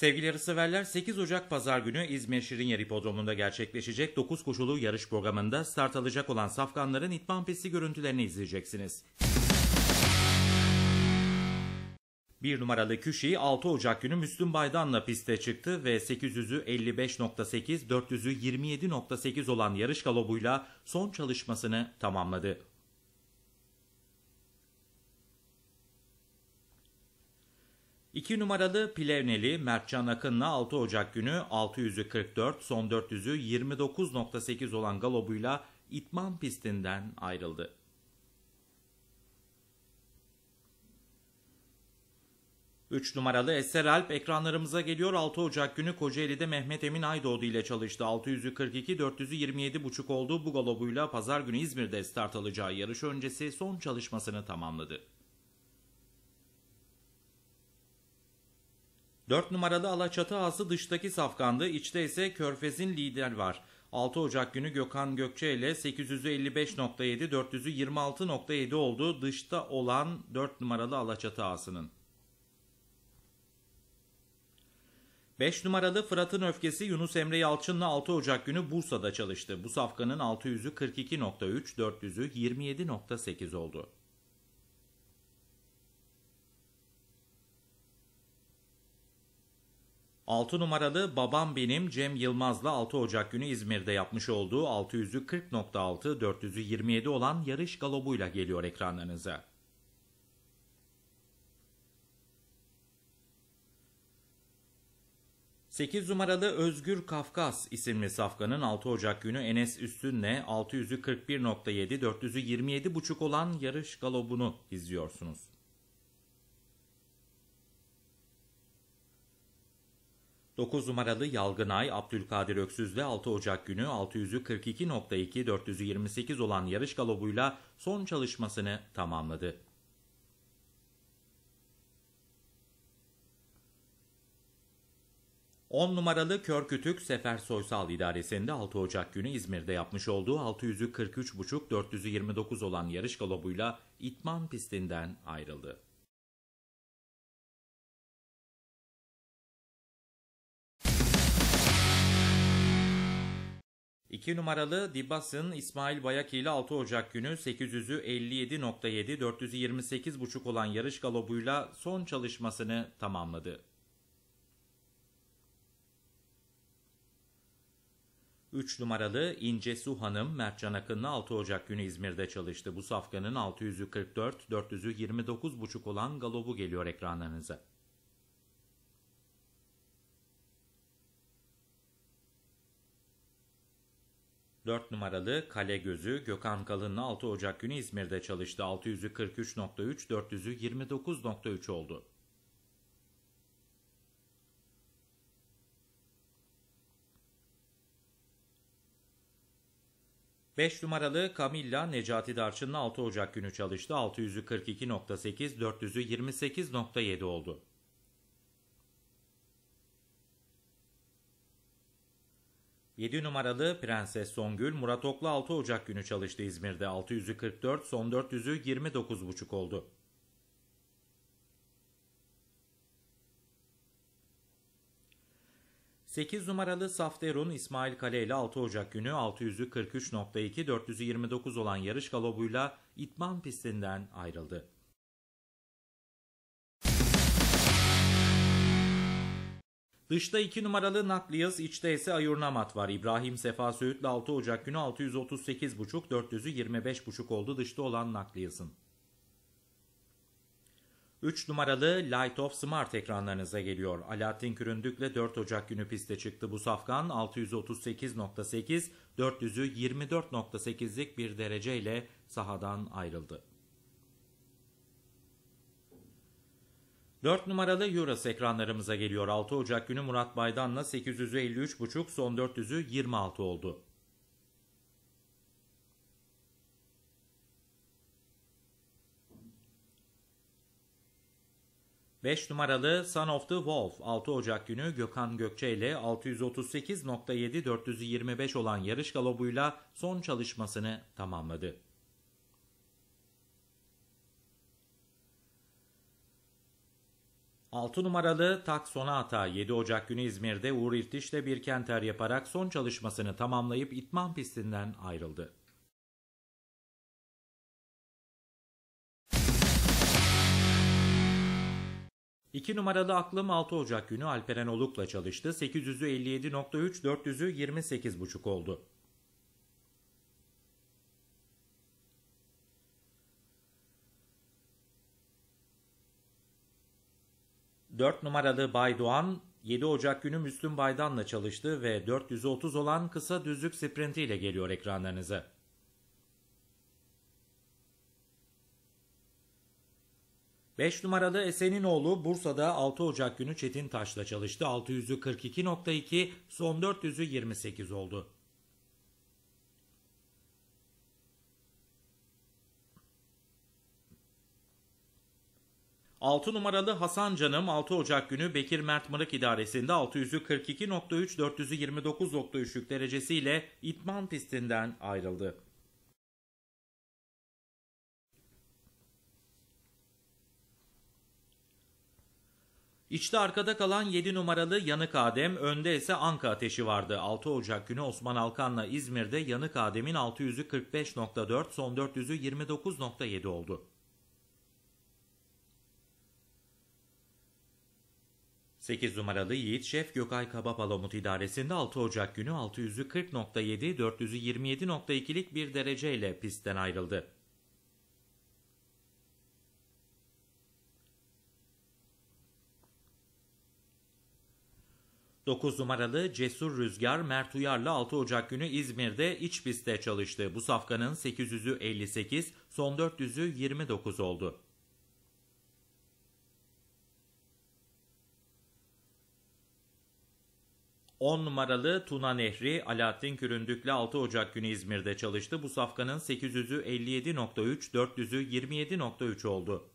Sevgili yarışseverler 8 Ocak Pazar günü İzmir Şirinyer Hipodromu'nda gerçekleşecek 9 koşulu yarış programında start alacak olan safkanların itman pisti görüntülerini izleyeceksiniz. 1 numaralı Küşi 6 Ocak günü Müslüm Baydan'la piste çıktı ve 800'ü 55.8, 400'ü 27.8 olan yarış galobuyla son çalışmasını tamamladı. 2 numaralı Plevneli Mertcan Akın'la 6 Ocak günü 600'ü 44, son 400'ü 29.8 olan galobuyla İtman pistinden ayrıldı. Üç numaralı Eser Alp ekranlarımıza geliyor. 6 Ocak günü Kocaeli'de Mehmet Emin Aydoğdu ile çalıştı. 642 427,5 oldu. Bu galobuyla pazar günü İzmir'de start alacağı yarış öncesi son çalışmasını tamamladı. 4 numaralı Alaçatı ağası dıştaki safkandı, içte ise Körfez'in lider var. 6 Ocak günü Gökhan Gökçe ile 855.7, 426.7 oldu dışta olan 4 numaralı Alaçatı ağasının. 5 numaralı Fırat'ın öfkesi Yunus Emre Yalçın'la 6 Ocak günü Bursa'da çalıştı. Bu safkanın 600'ü 42.3, 400'ü 27.8 oldu. 6 numaralı Babam Benim Cem Yılmaz'la 6 Ocak günü İzmir'de yapmış olduğu 600'ü 40.6, 400'ü 27 olan yarış galobuyla geliyor ekranlarınıza. Sekiz numaralı Özgür Kafkas isimli safkanın 6 Ocak günü Enes Üstün'le 600'ü 41.7, 400'ü 27.5 olan yarış galobunu izliyorsunuz. 9 numaralı Yalgınay Abdülkadir Öksüz'le 6 Ocak günü 642.2 428 olan yarış galobuyla son çalışmasını tamamladı. On numaralı Körkütük Sefer Soysal İdaresi'nde 6 Ocak günü İzmir'de yapmış olduğu 643.5-429 olan yarış galobuyla İtman pistinden ayrıldı. 2 numaralı Dibas'ın İsmail Bayaki ile 6 Ocak günü 800'ü 57.7 428.5 olan yarış galobuyla son çalışmasını tamamladı. 3 numaralı İnce Su Hanım Mertcan Akın'la 6 Ocak günü İzmir'de çalıştı. Bu safkanın 600'ü 44, olan galobu geliyor ekranlarınıza. 4 numaralı Kale Gözü Gökhan Kalın'ın 6 Ocak günü İzmir'de çalıştı. 600'ü 43.3, 400'ü 29.3 oldu. Beş numaralı Camilla Necati Darçın'ın 6 Ocak günü çalıştı. 600'ü 42.8, 400'ü 28.7 oldu. 7 numaralı Prenses Songül Murat Oklu 6 Ocak günü çalıştı İzmir'de. 600'ü 44, son 400'ü 29,5 oldu. Sekiz numaralı Safterun İsmail Kale ile 6 Ocak günü 600'ü 43.2 429 olan yarış galobuyla İtman pistinden ayrıldı. Dışta 2 numaralı nakliyaz, içte ise Ayurnamat var. İbrahim Sefa Söğütlü 6 Ocak günü 638,5, 400'ü oldu dışta olan nakliyazın. 3 numaralı Light of Smart ekranlarınıza geliyor. Alaaddin Küründük'le 4 Ocak günü piste çıktı. Bu safkan 638.8, 400'ü bir dereceyle sahadan ayrıldı. 4 numaralı Euros ekranlarımıza geliyor. 6 Ocak günü Murat Baydan'la 853,5 son 400'ü 26 oldu. Beş numaralı Son of the Wolf 6 Ocak günü Gökhan Gökçe ile 638.7 425 olan yarış galobuyla son çalışmasını tamamladı. 6 numaralı Tak Sonata 7 Ocak günü İzmir'de Uğur İrtiş'le bir kenter yaparak son çalışmasını tamamlayıp itman pistinden ayrıldı. İki numaralı aklım 6 Ocak günü Alperen Oluk'la çalıştı. 800'ü 400'ü 28.5 oldu. 4 numaralı Bay Doğan 7 Ocak günü Müslüm Baydan'la çalıştı ve 430 olan kısa düzlük sprintiyle geliyor ekranlarınıza. Beş numaralı Esen'in oğlu Bursa'da 6 Ocak günü Çetin Taş'la çalıştı. 600'ü 42.2, son 400'ü 28 oldu. 6 numaralı Hasan Canım 6 Ocak günü Bekir Mert Mırık idaresinde 642.3 429.3'lük derecesiyle İtman pistinden ayrıldı. İçte arkada kalan 7 numaralı Yanık Adem, önde ise Anka ateşi vardı. 6 Ocak günü Osman Alkan'la İzmir'de Yanık Adem'in 645.4, son 400'ü 29.7 oldu. 8 numaralı Yiğit Şef Gökay Kabapalamut idaresinde 6 Ocak günü 640.7 427.2'lik bir dereceyle pistten ayrıldı. Dokuz numaralı Cesur Rüzgar Mert Uyar'la 6 Ocak günü İzmir'de iç pistte çalıştı. Bu safkanın 800'ü 58, son 400'ü 29 oldu. 10 numaralı Tuna Nehri Alaaddin Küründükle 6 Ocak günü İzmir'de çalıştı. Bu safkanın 800'ü 57.3, 400'ü 27.3 oldu.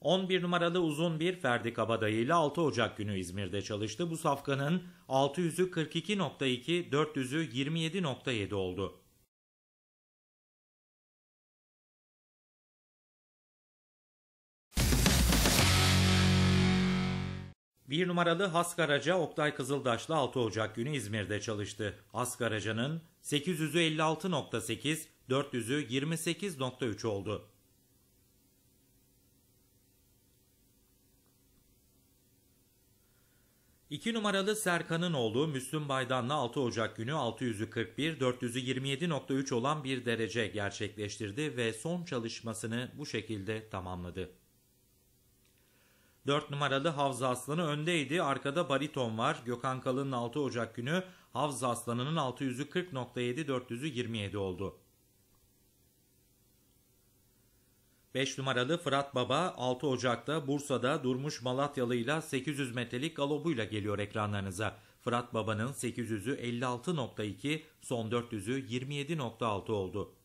On bir numaralı uzun bir Ferdi Kabadayı ile 6 Ocak günü İzmir'de çalıştı. Bu safkanın 600'ü 42.2, 400'ü 27.7 oldu. Bir numaralı Hasgaraca Oktay Kızıldaşlı 6 Ocak günü İzmir'de çalıştı. Hasgaraca'nın 800'ü 56.8, 400'ü 28.3 oldu. İki numaralı Serkan'ın oğlu Müslüm Baydan'la 6 Ocak günü 641, 427.3 olan bir derece gerçekleştirdi ve son çalışmasını bu şekilde tamamladı. 4 numaralı Havza Aslanı öndeydi. Arkada Bariton var. Gökhan Kalın'ın 6 Ocak günü Havza Aslanı'nın 600'ü 40.7 400'ü oldu. 5 numaralı Fırat Baba 6 Ocak'ta Bursa'da Durmuş Malatyalı ile 800 metrelik galobuyla geliyor ekranlarınıza. Fırat Baba'nın 800'ü 56.2, son 400'ü 27.6 oldu.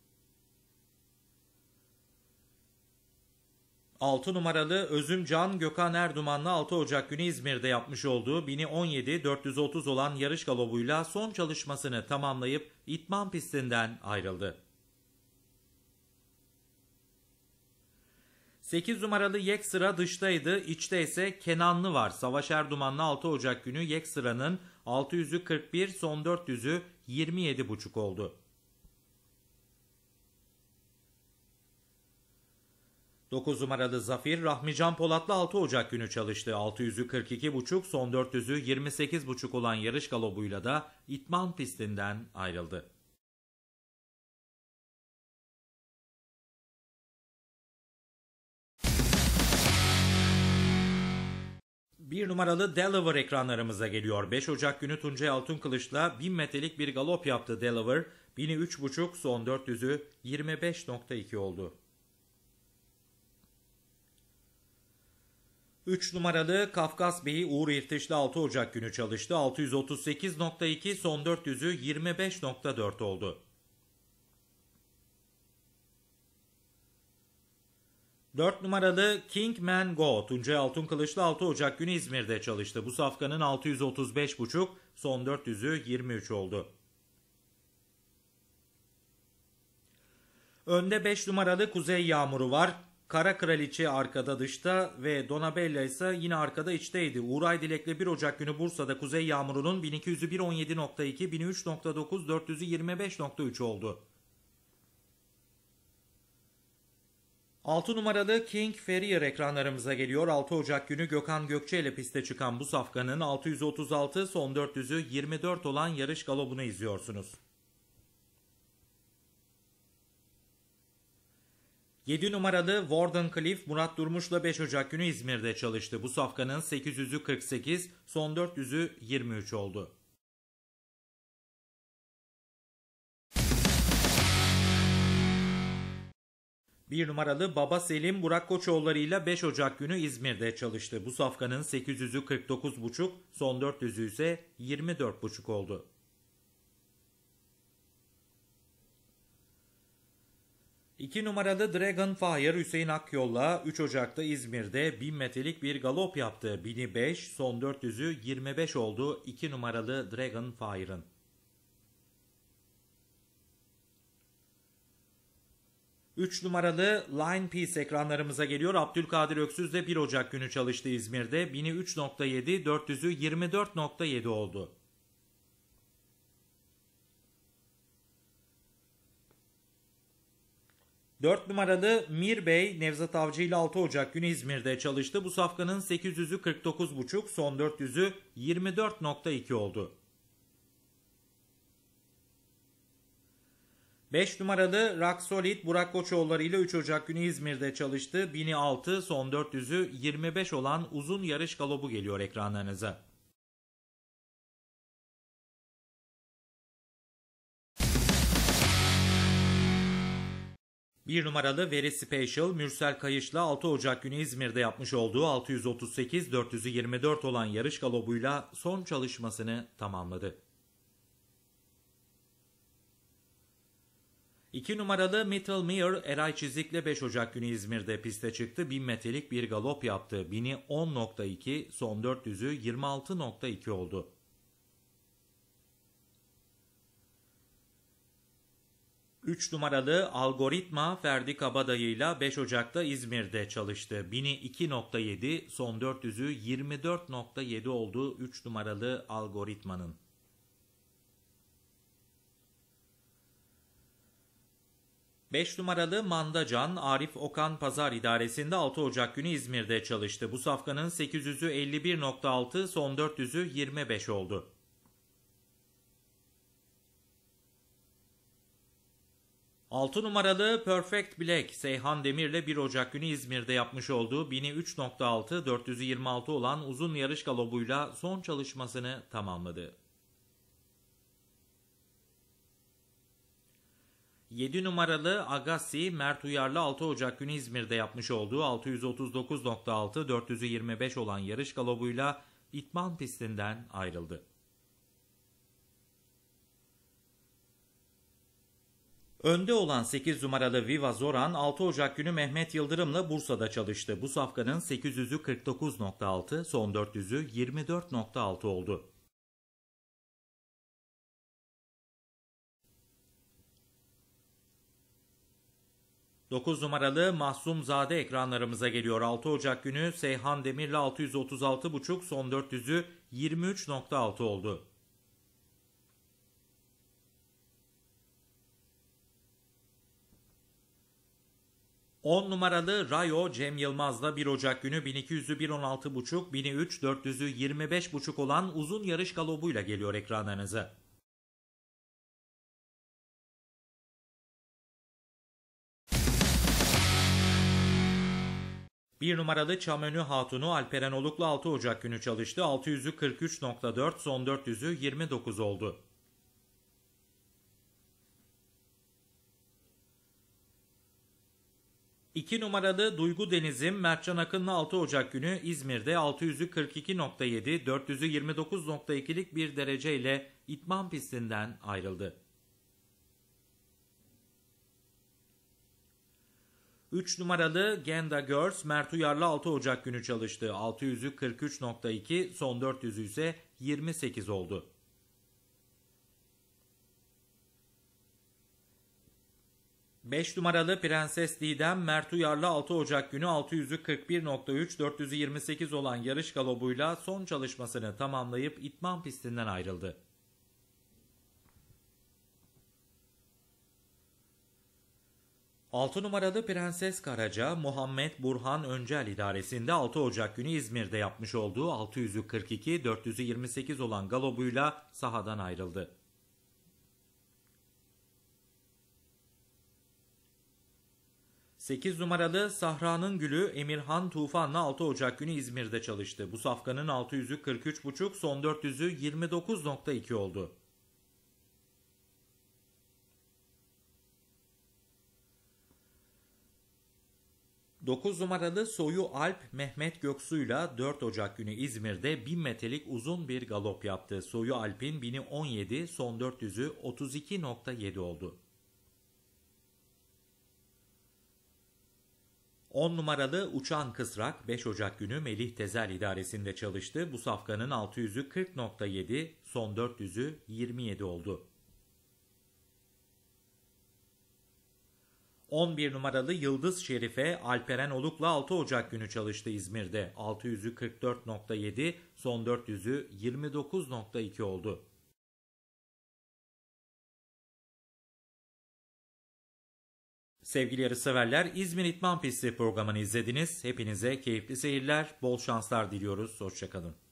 6 numaralı Özüm Can Gökhan Erduman'la 6 Ocak günü İzmir'de yapmış olduğu 1017 430 olan yarış galobuyla son çalışmasını tamamlayıp itman pistinden ayrıldı. 8 numaralı Yek Sıra dıştaydı, içte ise Kenanlı var. Savaş Erduman'la 6 Ocak günü Yek Sıra'nın 641 son 400'ü 27,5 oldu. 9 numaralı Zafir, Rahmi Can 6 Ocak günü çalıştı. 600'ü 42,5, son 400'ü 28,5 olan yarış galobuyla da İtman pistinden ayrıldı. Bir numaralı Delaware ekranlarımıza geliyor. 5 Ocak günü Tuncay Altın Kılıç'la 1000 metrelik bir galop yaptı Delaware. 1003,5 son 400'ü 25.2 oldu. 3 numaralı Kafkas Bey'i Uğur İrtişli 6 Ocak günü çalıştı. 638.2 son 400'ü 25.4 oldu. 4 numaralı Kingman Go Tuncay Altın Kılıçlı 6 Ocak günü İzmir'de çalıştı. Bu safkanın 635.5 son 400'ü 23 oldu. Önde 5 numaralı Kuzey Yağmuru var. Kara Kraliçe arkada dışta ve Donabella ise yine arkada içteydi. Uğray Dilek'le 1 Ocak günü Bursa'da Kuzey Yağmuru'nun 1200'ü 1.17.2, 1003.9, 400'ü oldu. 6 numaralı King Ferrier ekranlarımıza geliyor. 6 Ocak günü Gökhan Gökçe ile piste çıkan bu safkanın 636 son 400'ü 24 olan yarış galobunu izliyorsunuz. 7 numaralı Warden Cliff Murat Durmuş'la 5 Ocak günü İzmir'de çalıştı. Bu safkanın 800'ü 48, son 400'ü 23 oldu. Bir numaralı Baba Selim Burak Koçoğulları ile 5 Ocak günü İzmir'de çalıştı. Bu safkanın 800'ü 49,5, son 400'ü ise 24,5 oldu. 2 numaralı Dragon Fire Hüseyin Akyol'la 3 Ocak'ta İzmir'de 1000 metrelik bir galop yaptı. 1005, son 400'ü 25 oldu 2 numaralı Dragon Fire'ın. Üç numaralı Line Piece ekranlarımıza geliyor. Abdülkadir Öksüz de 1 Ocak günü çalıştı İzmir'de. 1003.7, 400'ü 24.7 oldu. 4 numaralı Mir Bey Nevzat Avcı ile 6 Ocak günü İzmir'de çalıştı. Bu safkanın 800'ü 49,5 son 400'ü 24,2 oldu. 5 numaralı Rock Solid Burak Koçoğulları ile 3 Ocak günü İzmir'de çalıştı. 1006 son 400'ü 25 olan uzun yarış galobu geliyor ekranlarınıza. Bir numaralı Veri Special, Mürsel Kayış'la 6 Ocak günü İzmir'de yapmış olduğu 638-424 olan yarış galobuyla son çalışmasını tamamladı. 2 numaralı Metal Mirror Eray Çizik'le 5 Ocak günü İzmir'de piste çıktı. 1000 metrelik bir galop yaptı. Bini 10.2, son 400'ü 26.2 oldu. 3 numaralı algoritma Ferdi Kabadayı ile 5 Ocak'ta İzmir'de çalıştı. 1000'i 2.7, son 400'ü 24.7 oldu 3 numaralı algoritmanın. Beş numaralı Mandacan, Arif Okan Pazar İdaresi'nde 6 Ocak günü İzmir'de çalıştı. Bu safkanın 800'ü 51.6, son 400'ü 25 oldu. 6 numaralı Perfect Black Seyhan Demir'le 1 Ocak günü İzmir'de yapmış olduğu 1003.6 426 olan uzun yarış galobuyla son çalışmasını tamamladı. 7 numaralı Agassi Mert Uyarlı 6 Ocak günü İzmir'de yapmış olduğu 639.6 425 olan yarış galobuyla İtman pistinden ayrıldı. Önde olan 8 numaralı Viva Zoran 6 Ocak günü Mehmet Yıldırım'la Bursa'da çalıştı. Bu safkanın 800'ü 49.6, son 400'ü 24.6 oldu. Dokuz numaralı Zade ekranlarımıza geliyor. 6 Ocak günü Seyhan Demir'le 636.5 son 400'ü 23.6 oldu. 10 numaralı Rayo Cem Yılmaz'la 1 Ocak günü 1200'ü 1.16.5, 1003 400'ü 25.5 olan uzun yarış galobuyla geliyor ekranlarınıza. Bir numaralı Çamönü Hatun'u Alperen Oluklu 6 Ocak günü çalıştı. 600'ü 43.4, son 400'ü 29 oldu. 2 numaralı Duygu Denizim Mertcan Akın'la 6 Ocak günü İzmir'de 642.7 429.2'lik bir dereceyle itman pistinden ayrıldı. 3 numaralı Genda Girls Mert Uyarlı 6 Ocak günü çalıştı. 600'ü 43.2 son 400'ü ise 28 oldu. 5 numaralı Prenses Didem Mert Uyarlı 6 Ocak günü 641.3 428 olan yarış galobuyla son çalışmasını tamamlayıp itman pistinden ayrıldı. Altı numaralı Prenses Karaca, Muhammed Burhan Öncel idaresinde 6 Ocak günü İzmir'de yapmış olduğu 642-428 olan galobuyla sahadan ayrıldı. 8 numaralı Sahra'nın Gülü Emirhan Tufan'la 6 Ocak günü İzmir'de çalıştı. Bu safkanın 600'ü 43,5 son 400'ü 29,2 oldu. Dokuz numaralı Soyu Alp Mehmet Göksu'yla 4 Ocak günü İzmir'de 1000 metrelik uzun bir galop yaptı. Soyu Alp'in 1017 son 400'ü 32.7 oldu. 10 numaralı Uçan Kısrak 5 Ocak günü Melih Tezel idaresinde çalıştı. Bu safkanın 600'ü 40.7, son 400'ü 27 oldu. 11 numaralı Yıldız Şerife Alperen Oluk'la 6 Ocak günü çalıştı İzmir'de. 600'ü 44.7, son 400'ü 29.2 oldu. Sevgili yarışseverler İzmir İtman Pisti programını izlediniz. Hepinize keyifli seyirler, bol şanslar diliyoruz. Hoşçakalın.